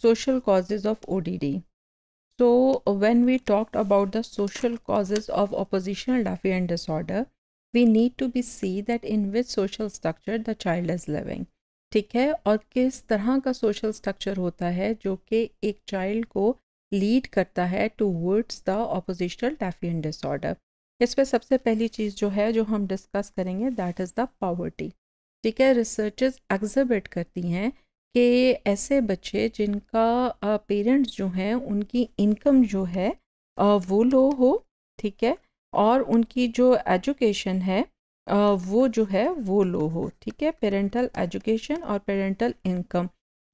social causes of ODD. So when we talked about the social causes of oppositional defiant disorder, we need to be see that in which social structure the child is living. ठीक है और किस तरह का social structure होता है जो कि एक चाइल्ड को लीड करता है towards the oppositional defiant disorder इस पर सबसे पहली चीज़ जो है जो हम डिस्कस करेंगे दैट इज़ द पावर्टी ठीक है रिसर्चेज एग्जिबिट करती हैं कि ऐसे बच्चे जिनका पेरेंट्स जो हैं उनकी इनकम जो है वो लो हो ठीक है और उनकी जो एजुकेशन है वो जो है वो लो हो ठीक है पेरेंटल एजुकेशन और पेरेंटल इनकम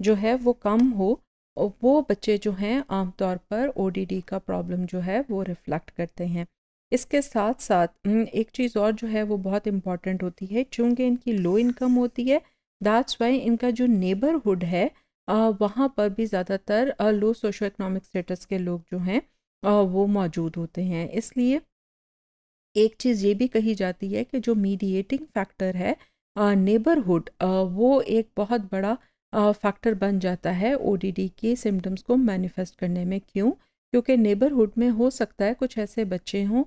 जो है वो कम हो वो बच्चे जो हैं आमतौर पर ओडीडी का प्रॉब्लम जो है वो रिफ्लेक्ट करते हैं इसके साथ साथ एक चीज़ और जो है वो बहुत इम्पॉर्टेंट होती है क्योंकि इनकी लो इनकम होती है दैट्स वाई इनका जो नेबरहुड है वहाँ पर भी ज़्यादातर लो सोशो इकनॉमिक स्टेटस के लोग जो हैं वो मौजूद होते हैं इसलिए एक चीज़ ये भी कही जाती है कि जो मीडिएटिंग फैक्टर है नेबरहुड वो एक बहुत बड़ा फैक्टर बन जाता है ओडीडी के सिम्टम्स को मैनिफेस्ट करने में क्यों क्योंकि नेबरहुड में हो सकता है कुछ ऐसे बच्चे हों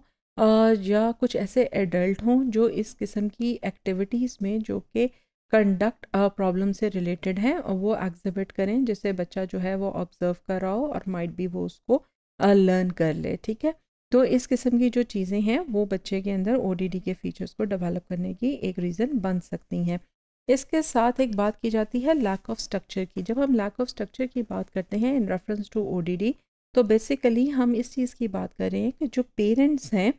या कुछ ऐसे एडल्ट हों जो इस किस्म की एक्टिविटीज़ में जो कि कंडक्ट प्रॉब्लम से रिलेटेड हैं और वो एग्जिबिट करें जिससे बच्चा जो है वो ऑब्जर्व कर रहा हो और माइट भी वो उसको लर्न कर ले ठीक है तो इस किस्म की जो चीज़ें हैं वो बच्चे के अंदर ओ के फीचर्स को डेवलप करने की एक रीज़न बन सकती हैं इसके साथ एक बात की जाती है लैक ऑफ स्ट्रक्चर की जब हम लैक ऑफ स्ट्रक्चर की बात करते हैं इन रेफरेंस टू ओ तो बेसिकली हम इस चीज़ की बात कर रहे हैं कि जो पेरेंट्स हैं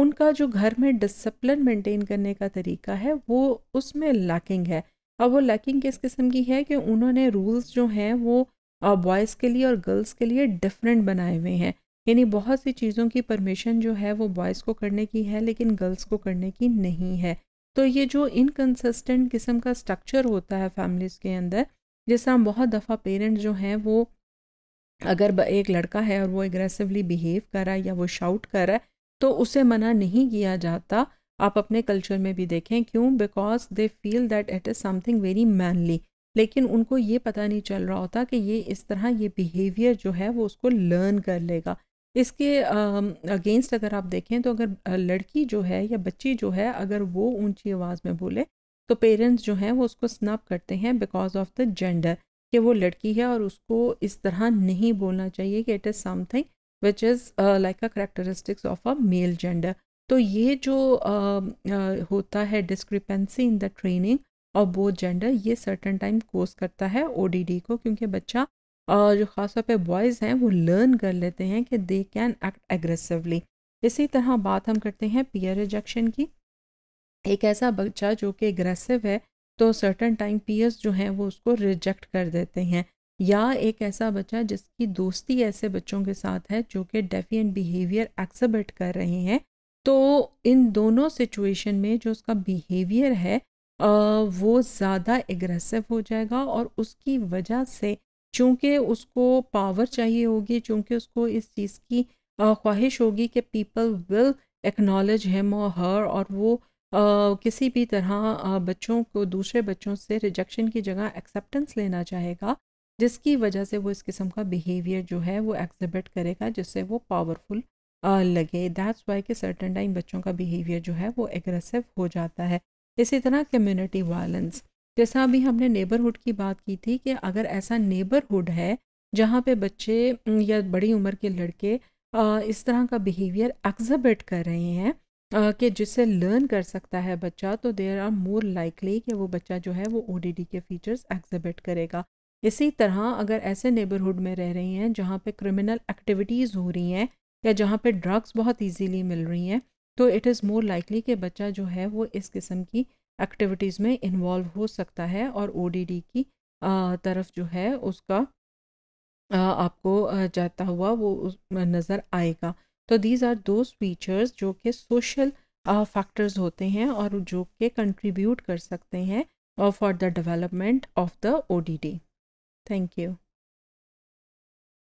उनका जो घर में डिसिप्लिन मेंटेन करने का तरीका है वो उसमें लैकिंग है अब वो लैकिंग किस किस्म की है कि उन्होंने रूल्स जो हैं वो बॉयज़ के लिए और गर्ल्स के लिए डिफरेंट बनाए हुए हैं यानी बहुत सी चीज़ों की परमिशन जो है वो बॉयज़ को करने की है लेकिन गर्ल्स को करने की नहीं है तो ये जो इनकन्सिस्टेंट किस्म का स्ट्रक्चर होता है फैमिलीज़ के अंदर जिस हम बहुत दफ़ा पेरेंट्स जो हैं वो अगर एक लड़का है और वो एग्रेसिवली बिहेव कर रहा है या वो शाउट कर रहा है तो उसे मना नहीं किया जाता आप अपने कल्चर में भी देखें क्यों because they feel that it is something very manly लेकिन उनको ये पता नहीं चल रहा होता कि ये इस तरह ये बिहेवियर जो है वो उसको लर्न कर लेगा इसके अगेंस्ट uh, अगर आप देखें तो अगर लड़की जो है या बच्ची जो है अगर वो ऊंची आवाज़ में बोले तो पेरेंट्स जो हैं वो उसको स्नप करते हैं बिकॉज ऑफ द जेंडर कि वो लड़की है और उसको इस तरह नहीं बोलना चाहिए कि it is something which is like a characteristics of a male gender तो ये जो uh, uh, होता है डिस्क्रिपेंसी इन द ट्रेनिंग और बोथ जेंडर ये सर्टन टाइम कोर्स करता है ओ को क्योंकि बच्चा uh, जो खासतौर पर बॉयज़ हैं वो लर्न कर लेते हैं कि दे कैन एक्ट एग्रेसिवली इसी तरह बात हम करते हैं पीयर रिजेक्शन की एक ऐसा बच्चा जो कि एग्रेसिव है तो सर्टन टाइम पीयर्स जो हैं वो उसको रिजेक्ट कर देते हैं या एक ऐसा बच्चा जिसकी दोस्ती ऐसे बच्चों के साथ है जो कि डेफिएंट बिहेवियर एक्सेबिट कर रहे हैं तो इन दोनों सिचुएशन में जो उसका बिहेवियर है वो ज़्यादा एग्रेसिव हो जाएगा और उसकी वजह से चूँकि उसको पावर चाहिए होगी चूँकि उसको इस चीज़ की ख्वाहिश होगी कि पीपल विल एक्नॉलेज हिम और हर और वो किसी भी तरह बच्चों को दूसरे बच्चों से रिजेक्शन की जगह एक्सेप्टेंस लेना चाहेगा जिसकी वजह से वो इस किस्म का बिहेवियर जो है वो एक्जिबिट करेगा जिससे वो पावरफुल लगे दैट्स वाई के सर्टन टाइम बच्चों का बिहेवियर जो है वो एग्रेसिव हो जाता है इसी तरह कम्युनिटी वायलेंस जैसा अभी हमने नेबरहुड की बात की थी कि अगर ऐसा नेबरहुड है जहाँ पे बच्चे या बड़ी उम्र के लड़के इस तरह का बिहेवियर एक्जिबिट कर रहे हैं कि जिससे लर्न कर सकता है बच्चा तो देर आर मोर लाइकली कि वो बच्चा जो है वो ओ के फीचर्स एग्जिबिट करेगा इसी तरह अगर ऐसे नेबरहुड में रह रही हैं जहाँ पे क्रिमिनल एक्टिविटीज़ हो रही हैं या जहाँ पे ड्रग्स बहुत इजीली मिल रही हैं तो इट इज़ मोर लाइकली कि बच्चा जो है वो इस किस्म की एक्टिविटीज़ में इन्वॉल्व हो सकता है और ओ की तरफ जो है उसका आपको जाता हुआ वो नज़र आएगा तो दीज आर दो फीचर्स जो कि सोशल फैक्टर्स होते हैं और जो कि कंट्रीब्यूट कर सकते हैं for the development of the ओ Thank you.